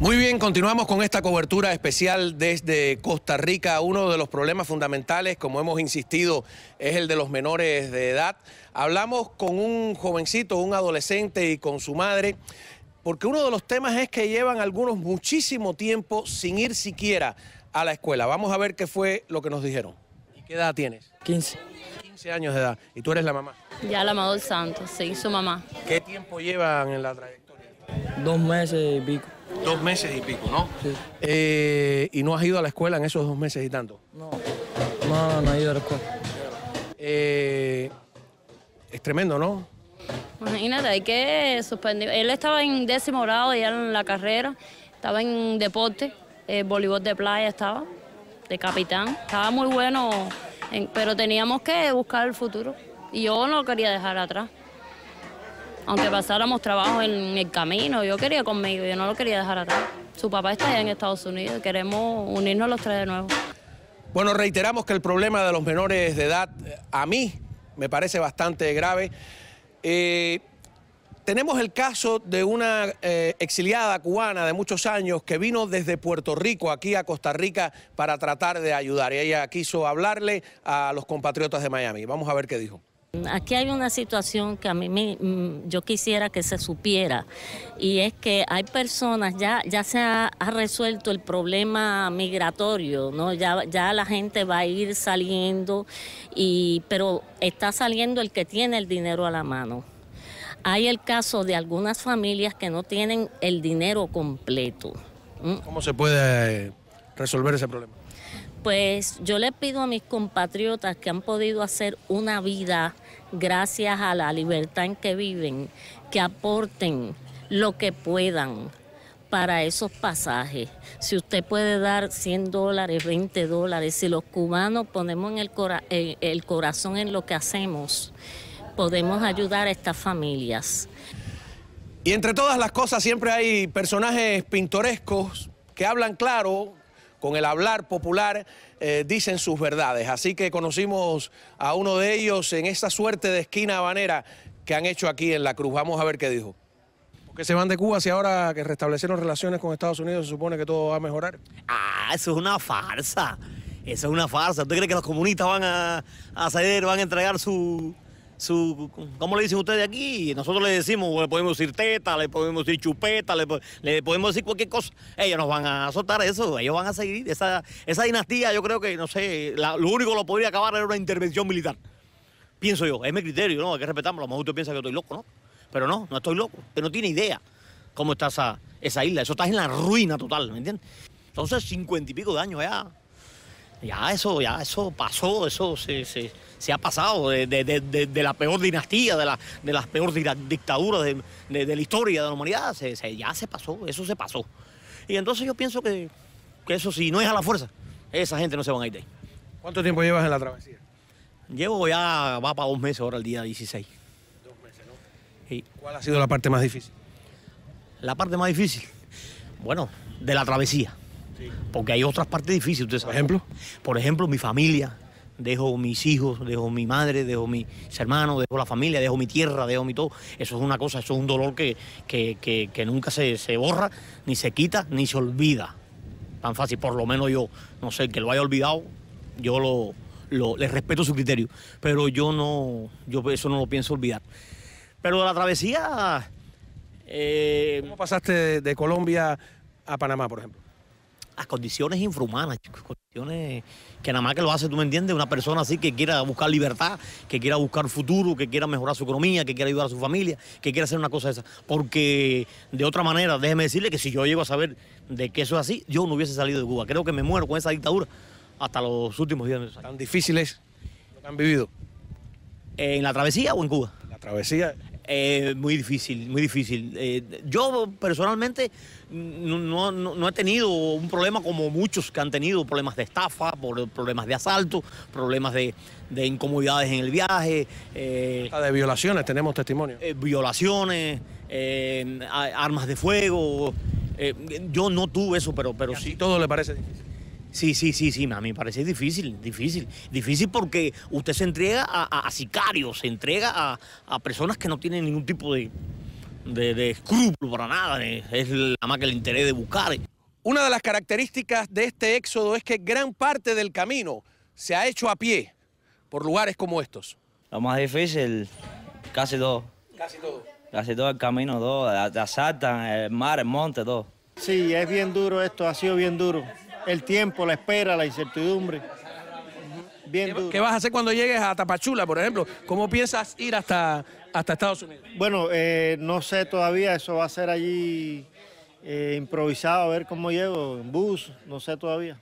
Muy bien, continuamos con esta cobertura especial desde Costa Rica. Uno de los problemas fundamentales, como hemos insistido, es el de los menores de edad. Hablamos con un jovencito, un adolescente y con su madre, porque uno de los temas es que llevan algunos muchísimo tiempo sin ir siquiera a la escuela. Vamos a ver qué fue lo que nos dijeron. ¿Y qué edad tienes? 15. 15 años de edad. ¿Y tú eres la mamá? Ya la amado del Santos, se su mamá. ¿Qué tiempo llevan en la trayectoria? Dos meses y pico. Dos meses y pico, ¿no? Sí. Eh, ¿Y no has ido a la escuela en esos dos meses y tanto? No, no, ha ido a la escuela. Eh, es tremendo, ¿no? Imagínate, hay que suspender. Él estaba en décimo grado ya en la carrera, estaba en deporte, eh, voleibol de playa estaba, de capitán. Estaba muy bueno, pero teníamos que buscar el futuro. Y yo no lo quería dejar atrás. Aunque pasáramos trabajo en el camino, yo quería conmigo, yo no lo quería dejar atrás. Su papá está allá en Estados Unidos, queremos unirnos los tres de nuevo. Bueno, reiteramos que el problema de los menores de edad a mí me parece bastante grave. Eh, tenemos el caso de una eh, exiliada cubana de muchos años que vino desde Puerto Rico aquí a Costa Rica para tratar de ayudar. Y ella quiso hablarle a los compatriotas de Miami. Vamos a ver qué dijo. Aquí hay una situación que a mí mm, yo quisiera que se supiera y es que hay personas, ya, ya se ha, ha, resuelto el problema migratorio, ¿no? ya, ya la gente va a ir saliendo, y, pero está saliendo el que tiene el dinero a la mano. Hay el caso de algunas familias que no tienen el dinero completo. ¿Cómo se puede eh, resolver ese problema? Pues yo le pido a mis compatriotas que han podido hacer una vida gracias a la libertad en que viven, que aporten lo que puedan para esos pasajes. Si usted puede dar 100 dólares, 20 dólares, si los cubanos ponemos eh, el corazón en lo que hacemos, podemos ayudar a estas familias. Y entre todas las cosas siempre hay personajes pintorescos que hablan claro, con el hablar popular eh, dicen sus verdades. Así que conocimos a uno de ellos en esta suerte de esquina habanera que han hecho aquí en La Cruz. Vamos a ver qué dijo. Que se van de Cuba si ahora que restablecieron relaciones con Estados Unidos se supone que todo va a mejorar. Ah, eso es una farsa. Eso es una farsa. ¿Usted cree que los comunistas van a salir, van a entregar su, su, ¿cómo le dicen ustedes aquí? Nosotros le decimos, le podemos decir teta, le podemos decir chupeta, le, podemos decir cualquier cosa. Ellos nos van a soltar eso, ellos van a seguir. Esa, esa dinastía, yo creo que, no sé, lo único que lo podría acabar era una intervención militar. Pienso yo, es mi criterio, ¿no? Hay que respetarlo. A lo mejor usted piensa que estoy loco, ¿no? Pero no, no estoy loco. Usted no tiene idea cómo está esa, esa isla. Eso está en la ruina total, ¿me entiendes? Entonces, cincuenta y pico de años ya ya eso, ya eso pasó, eso se, ha pasado de, la peor dinastía, de la, de las peores dictaduras de, la historia de la humanidad, ya se pasó, eso se pasó. Y entonces yo pienso que, eso si no es a la fuerza, esa gente no se van a ir de ahí. ¿Cuánto tiempo llevas en la travesía? Llevo ya, va para dos meses ahora el día 16. Dos meses, ¿no? ¿Cuál ha sido la parte más difícil? La parte más difícil, bueno, de la travesía. Porque hay otras partes difíciles. ¿Por ejemplo? Por ejemplo, mi familia. Dejo mis hijos, dejo mi madre, dejo mis hermanos, dejo la familia, dejo mi tierra, dejo mi todo. Eso es una cosa, eso es un dolor que, que, nunca se, borra, ni se quita, ni se olvida. Tan fácil, por lo menos yo, no sé, que lo haya olvidado, yo lo, lo, les respeto su criterio, pero yo no, yo eso no lo pienso olvidar. Pero la travesía... Eh, ¿Cómo pasaste de Colombia a Panamá, por ejemplo? las condiciones infrahumanas, condiciones que nada más que lo hace, tú me entiendes, una persona así que quiera buscar libertad, que quiera buscar futuro, que quiera mejorar su economía, que quiera ayudar a su familia, que quiera hacer una cosa de esa. Porque de otra manera, déjeme decirle que si yo llego a saber de que eso es así, yo no hubiese salido de Cuba. Creo que me muero con esa dictadura hasta los últimos días. De Tan difíciles lo que han vivido. ¿En la travesía o en Cuba? la travesía muy difícil, muy difícil. Eh, yo personalmente no, no, no, he tenido un problema como muchos que han tenido, problemas de estafa, problemas de asalto, problemas de, incomodidades en el viaje. Eh, de violaciones, tenemos testimonio. Eh, violaciones, armas de fuego. yo no tuve eso, pero, pero sí. Todo le parece difícil. Sí, sí, sí, sí, a mí me parece difícil, difícil. Difícil porque usted se entrega a, sicarios, se entrega a, personas que no tienen ningún tipo de, de, para nada. Es la más que el interés de buscar. Una de las características de este éxodo es que gran parte del camino se ha hecho a pie por lugares como estos. Lo más difícil, casi todo. Casi todo. Casi todo el camino, todo. la asaltan, el mar, el monte, todo. Sí, es bien duro esto, ha sido bien duro el tiempo, la espera, la incertidumbre. ¿Qué vas a hacer cuando llegues a Tapachula, por ejemplo? ¿Cómo piensas ir hasta, hasta Estados Unidos? Bueno, eh, no sé todavía, eso va a ser allí eh, improvisado, a ver cómo llego, en bus, no sé todavía.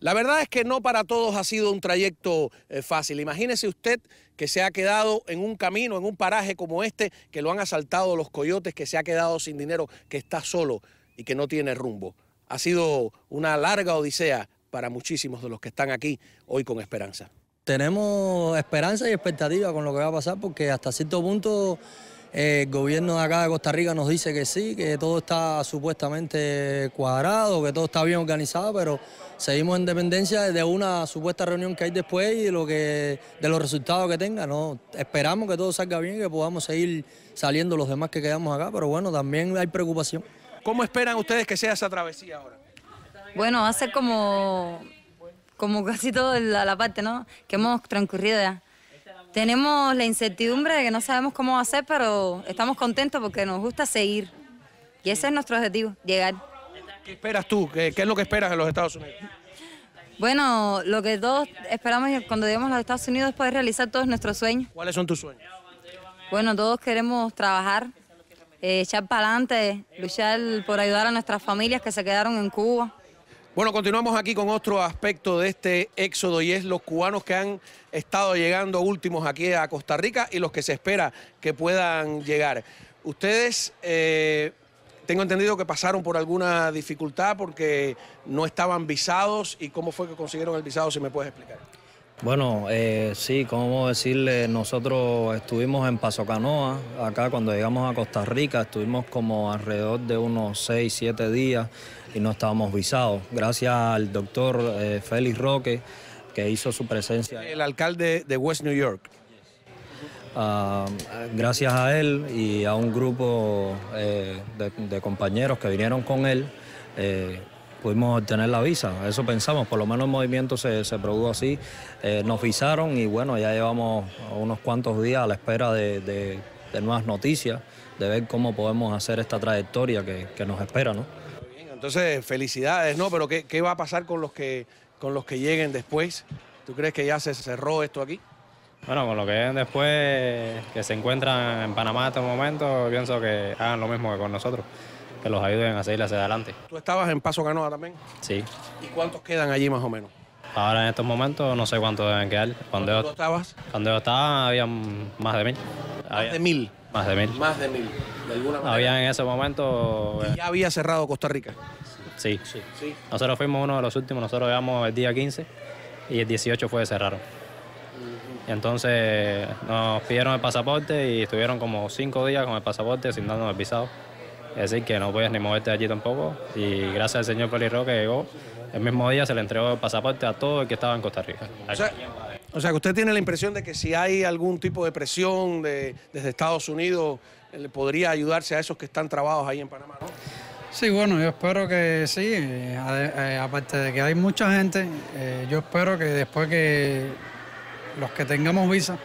La verdad es que no para todos ha sido un trayecto eh, fácil. Imagínese usted que se ha quedado en un camino, en un paraje como este, que lo han asaltado los coyotes, que se ha quedado sin dinero, que está solo y que no tiene rumbo ha sido una larga odisea para muchísimos de los que están aquí hoy con esperanza. Tenemos esperanza y expectativa con lo que va a pasar porque hasta cierto punto eh, el gobierno de acá de Costa Rica nos dice que sí, que todo está supuestamente cuadrado, que todo está bien organizado, pero seguimos en dependencia de una supuesta reunión que hay después y de, lo que, de los resultados que tenga. ¿no? Esperamos que todo salga bien y que podamos seguir saliendo los demás que quedamos acá, pero bueno, también hay preocupación. ¿Cómo esperan ustedes que sea esa travesía ahora? Bueno, hace como, como casi toda la, parte, ¿no? Que hemos transcurrido ya. Tenemos la incertidumbre de que no sabemos cómo va a ser, pero estamos contentos porque nos gusta seguir. Y ese es nuestro objetivo, llegar. ¿Qué esperas tú? ¿Qué, es lo que esperas en los Estados Unidos? Bueno, lo que todos esperamos cuando lleguemos a los Estados Unidos es poder realizar todos nuestros sueños. ¿Cuáles son tus sueños? Bueno, todos queremos trabajar, eh, echar para adelante, luchar por ayudar a nuestras familias que se quedaron en Cuba. Bueno, continuamos aquí con otro aspecto de este éxodo y es los cubanos que han estado llegando últimos aquí a Costa Rica y los que se espera que puedan llegar. Ustedes, eh, tengo entendido que pasaron por alguna dificultad porque no estaban visados y cómo fue que consiguieron el visado, si me puedes explicar. Bueno, eh, sí, como decirle, nosotros estuvimos en Paso Canoa, acá cuando llegamos a Costa Rica, estuvimos como alrededor de unos 6, 7 días y no estábamos visados. Gracias al doctor eh, Félix Roque, que hizo su presencia. El alcalde de West New York. Ah, gracias a él y a un grupo eh, de, compañeros que vinieron con él pudimos obtener la visa. Eso pensamos, por lo menos el movimiento se, produjo así. Eh, nos visaron y bueno, ya llevamos unos cuantos días a la espera de, nuevas noticias, de ver cómo podemos hacer esta trayectoria que, nos espera, ¿no? entonces, felicidades, ¿no? Pero ¿qué, va a pasar con los, que, con los que lleguen después? ¿Tú crees que ya se cerró esto aquí? Bueno, con los que lleguen después, que se encuentran en Panamá en este momento, pienso que hagan lo mismo que con nosotros que los ayuden a seguir hacia adelante. ¿Tú estabas en Paso Canoa también? Sí. ¿Y cuántos quedan allí más o menos? Ahora en estos momentos no sé cuántos deben quedar. Cuando estabas? Cuando yo estaba había más de mil. ¿Más de mil? Más de mil. Más de mil, Había en ese momento... Eh, ya había cerrado Costa Rica? Sí. Nosotros fuimos uno de los últimos, nosotros llegamos el día 15 y el 18 fue cerrado Entonces nos pidieron el pasaporte y estuvieron como cinco días con el pasaporte sin darnos el visado. Es decir, que no puedes ni moverte allí tampoco. Y gracias al señor Pelirro que llegó, el mismo día se le entregó el pasaporte a todo el que estaba en Costa Rica. O sea, que usted tiene la impresión de que si hay algún tipo de presión desde Estados Unidos, eh, le podría ayudarse a esos que están trabados ahí en Panamá, ¿no? Sí, bueno, yo espero que sí. Eh, eh, aparte de que hay mucha gente, yo espero que después que los que tengamos visa,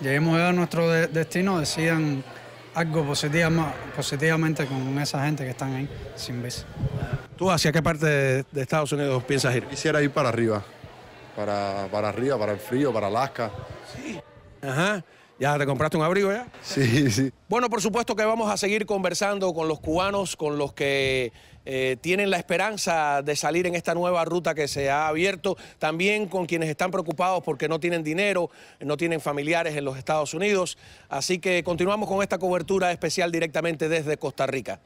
lleguemos a nuestro destino, decidan algo positivamente con esa gente que están ahí sin visa. ¿Tú hacia qué parte de Estados Unidos piensas ir? Quisiera ir para arriba, para, para arriba, para el frío, para Alaska. Sí. Ajá. ¿Ya te compraste un abrigo ya? Sí, sí. Bueno, por supuesto que vamos a seguir conversando con los cubanos, con los que eh, tienen la esperanza de salir en esta nueva ruta que se ha abierto, también con quienes están preocupados porque no tienen dinero, no tienen familiares en los Estados Unidos. Así que continuamos con esta cobertura especial directamente desde Costa Rica.